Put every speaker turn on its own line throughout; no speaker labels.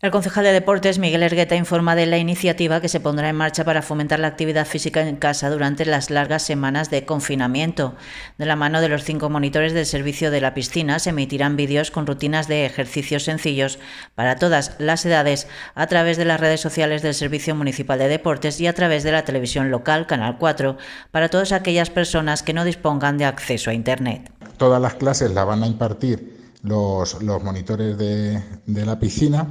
El concejal de Deportes, Miguel Ergueta, informa de la iniciativa que se pondrá en marcha para fomentar la actividad física en casa durante las largas semanas de confinamiento. De la mano de los cinco monitores del servicio de la piscina se emitirán vídeos con rutinas de ejercicios sencillos para todas las edades a través de las redes sociales del Servicio Municipal de Deportes y a través de la televisión local, Canal 4, para todas aquellas personas que no dispongan de acceso a Internet. Todas
las clases las van a impartir los, monitores de, de la piscina.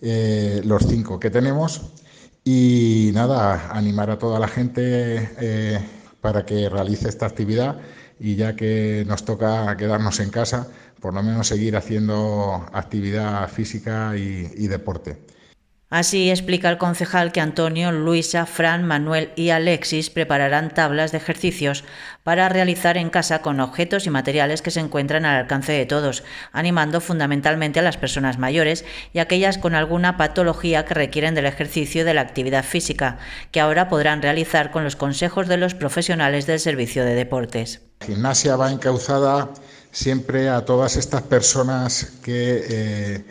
Eh, los cinco que tenemos. Y nada, animar a toda la gente eh, para que realice esta actividad y ya que nos toca quedarnos en casa, por lo menos seguir haciendo actividad física y deporte.
Así explica el concejal que Antonio, Luisa, Fran, Manuel y Alexis prepararán tablas de ejercicios para realizar en casa con objetos y materiales que se encuentran al alcance de todos, animando fundamentalmente a las personas mayores y aquellas con alguna patología que requieren del ejercicio de la actividad física, que ahora podrán realizar con los consejos de los profesionales del servicio de deportes.
La gimnasia va encauzada siempre a todas estas personas que... Eh,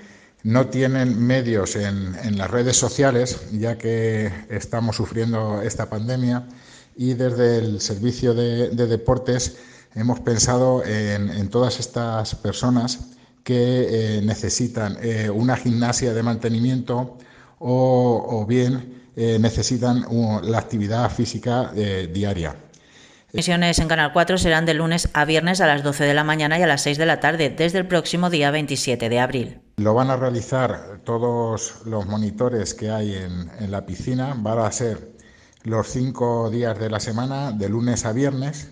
no tienen medios en, las redes sociales, ya que estamos sufriendo esta pandemia, y desde el servicio de, deportes hemos pensado en, todas estas personas que eh, necesitan eh, una gimnasia de mantenimiento o, bien eh, necesitan la actividad física diaria.
Misiones en Canal 4 serán de lunes a viernes a las 12 de la mañana y a las 6 de la tarde desde el próximo día 27 de abril.
Lo van a realizar todos los monitores que hay en, la piscina. Van a ser los cinco días de la semana, de lunes a viernes,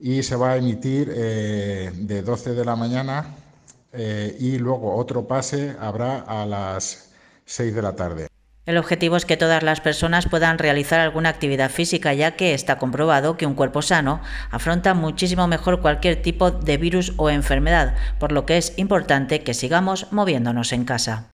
y se va a emitir eh, de 12 de la mañana eh, y luego otro pase habrá a las 6 de la tarde.
El objetivo es que todas las personas puedan realizar alguna actividad física, ya que está comprobado que un cuerpo sano afronta muchísimo mejor cualquier tipo de virus o enfermedad, por lo que es importante que sigamos moviéndonos en casa.